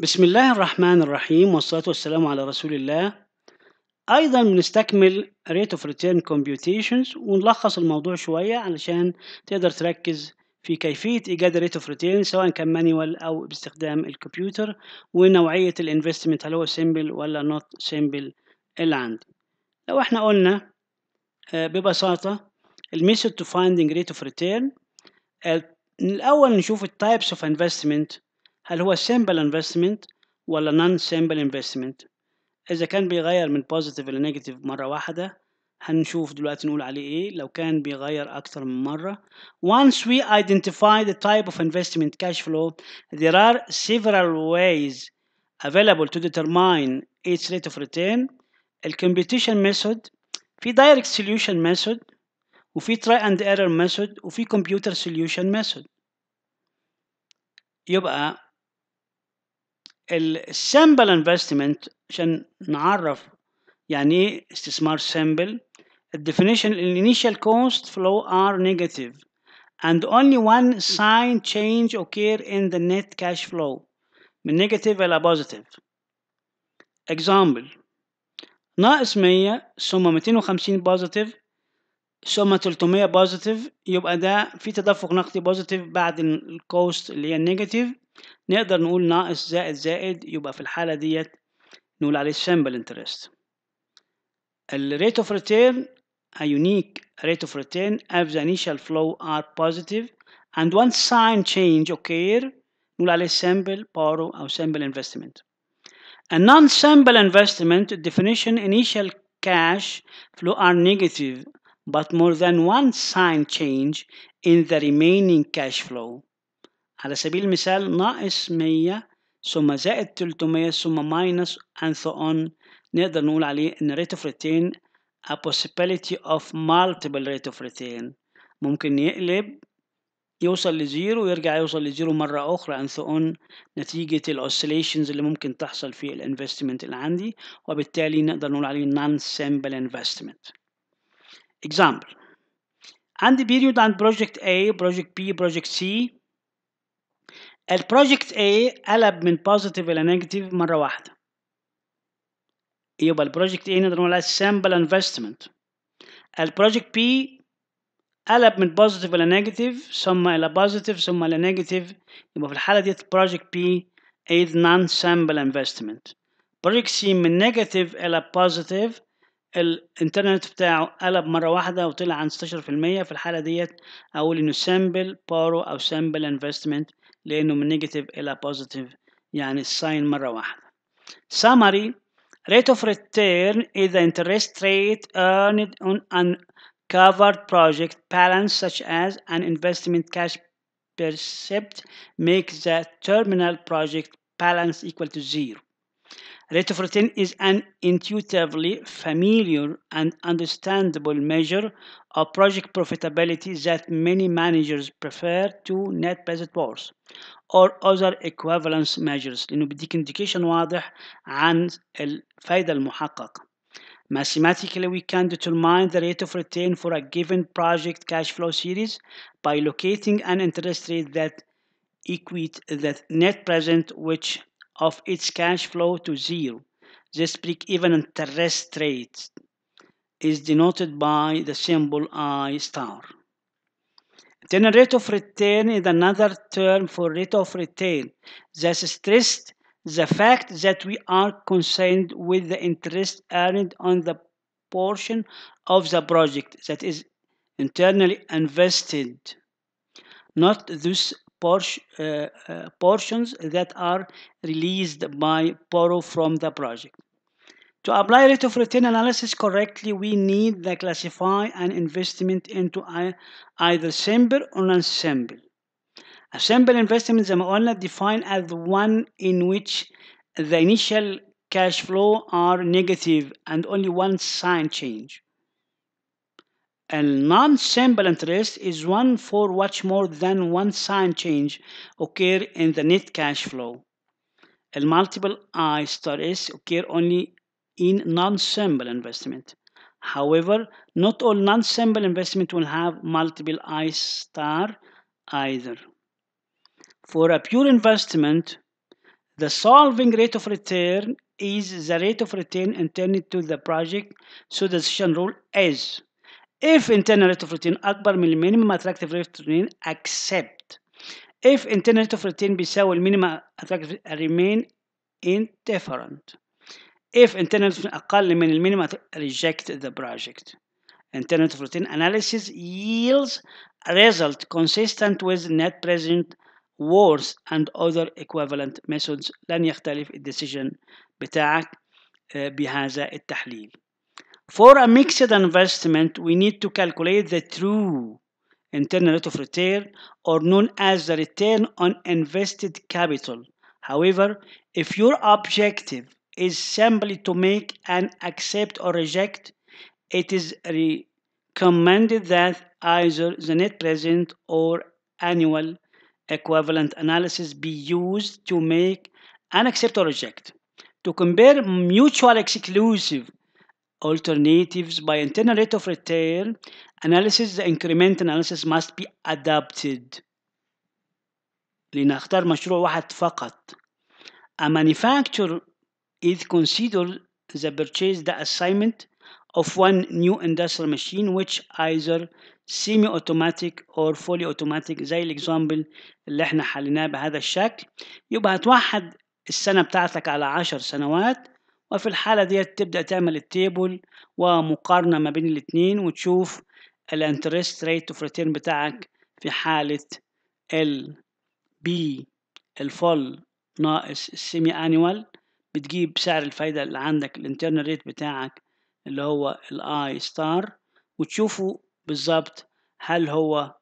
بسم الله الرحمن الرحيم والصلاة والسلام على رسول الله أيضا بنستكمل rate of return computations ونلخص الموضوع شوية علشان تقدر تركز في كيفية إيجاد rate of return سواء كان مانيوال أو باستخدام الكمبيوتر ونوعية الانفستمنت هل هو سيمبل ولا not سيمبل اللي عندي لو احنا قلنا آه، ببساطة الميثود to finding rate of return آه، الأول نشوف التايبس of investment هل هو simple investment ولا non-simple investment إذا كان بيغير من positive إلى negative مرة واحدة هنشوف دلوقتي نقول عليه إيه لو كان بيغير أكتر من مرة once we identify the type of investment cash flow there are several ways available to determine its rate of return الكمبيوتيشن ميثود في دايركت سوليوشن ميثود وفي تراي اند ايرور ميثود وفي كمبيوتر سوليوشن ميثود يبقى السامبل انفستمنت عشان نعرف يعني ايه استثمار سامبل الديفينيشن الانيشال كوست فلو ار نيجاتيف and only one sign change occur in the net cash flow من negative إلى positive example ناقص 100 ثم 250 positive سوما 300 بوزيتيف يبقى ده في تدفق نقدي بوزيتيف بعد الكوست اللي هي النيجاتيف نقدر نقول ناقص زائد زائد يبقى في الحالة ديت نقول عليه سامبل انترست الريت اوف ريتيرن a unique rate of return if the initial flow are positive and one sign change occur نقول عليه sample borrow أو sample investment a non-sample investment definition initial cash flow are negative but more than one sign change in the remaining cash flow على سبيل المثال ناقص 100 ثم زائد 300 ثم minus and so on نقدر نقول عليه ان rate of return a possibility of multiple rate of return ممكن يقلب يوصل لزيرو ويرجع يوصل لزيرو مرة أخرى and so on نتيجة oscillations اللي ممكن تحصل في investment اللي عندي وبالتالي نقدر نقول عليه non simple investment example عندي period عند project A project B project C ال project A قلب من positive إلى negative مرة واحدة يبقى project A نقدر نقول عليه investment ال project B قلب من positive إلى negative ثم إلى positive ثم إلى negative يبقى في الحالة دي project B is non-simple investment project C من negative إلى positive الانترنت بتاعه قلب مره واحده وطلع عن 16% في الحاله ديت اقول انه سامبل بارو او سامبل انفستمنت لانه من نيجاتيف الى بوزيتيف يعني الساين مره واحده summary rate of return is the interest rate earned on uncovered project balance such as an investment cash percept make the terminal project balance equal to zero return is an intuitively familiar and understandable measure of project profitability that many managers prefer to net present worth or other equivalence measures لأنه بيديك indication واضح عن الفايدة المحققة. Mathematically, we can determine the rate of return for a given project cash flow series by locating an interest rate that equates that net present which of its cash flow to zero. This break-even interest rate is denoted by the symbol I star. Then rate of return is another term for rate of return that stressed the fact that we are concerned with the interest earned on the portion of the project that is internally invested, not those uh, uh, portions that are released by Poro from the project. To apply rate of return analysis correctly, we need to classify an investment into either simple or non assemble. A simple investment is only defined as one in which the initial cash flow are negative and only one sign change. And non-simple interest is one for which more than one sign change occur in the net cash flow. And multiple I star occur only in non-simple investment. However, not all non-simple investment will have multiple I star either. For a pure investment, the solving rate of return is the rate of return intended to the project, so the decision rule is if internal rate of return اكبر من minimum attractive rate of return accept if internal rate of return بيساوي minimum attractive remain indifferent if internal rate of return اقل من reject the project internal rate of return analysis yields a result consistent with net present worth and other equivalent methods لن يختلف الديسيجن بتاعك بهذا التحليل for a mixed investment, we need to calculate the true internal rate of return or known as the return on invested capital. However, if your objective is simply to make an accept or reject, it is recommended that either the net present or annual equivalent analysis be used to make an accept or reject. To compare mutual exclusive alternatives by internal rate of return analysis the increment analysis must be adapted لنختار مشروع واحد فقط a manufacturer is considered the purchase the assignment of one new industrial machine which either semi-automatic or fully automatic زي الاكزامبل اللي احنا حليناه بهذا الشكل يبقى هتوحد السنة بتاعتك على عشر سنوات وفي الحالة دي تبدأ تعمل التيبل ومقارنة ما بين الاتنين وتشوف الانترست ريت اوف ريتيرن بتاعك في حالة ال بي الفول ناقص السيمي انيوال بتجيب سعر الفايدة اللي عندك الانترنال ريت بتاعك اللي هو الاي ستار وتشوفه بالظبط هل هو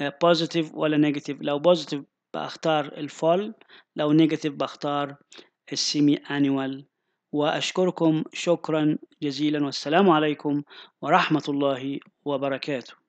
بوزيتيف آه، ولا نيجاتيف لو بوزيتيف بختار الفول لو نيجاتيف بختار السيمي انيوال وأشكركم شكرا جزيلا والسلام عليكم ورحمة الله وبركاته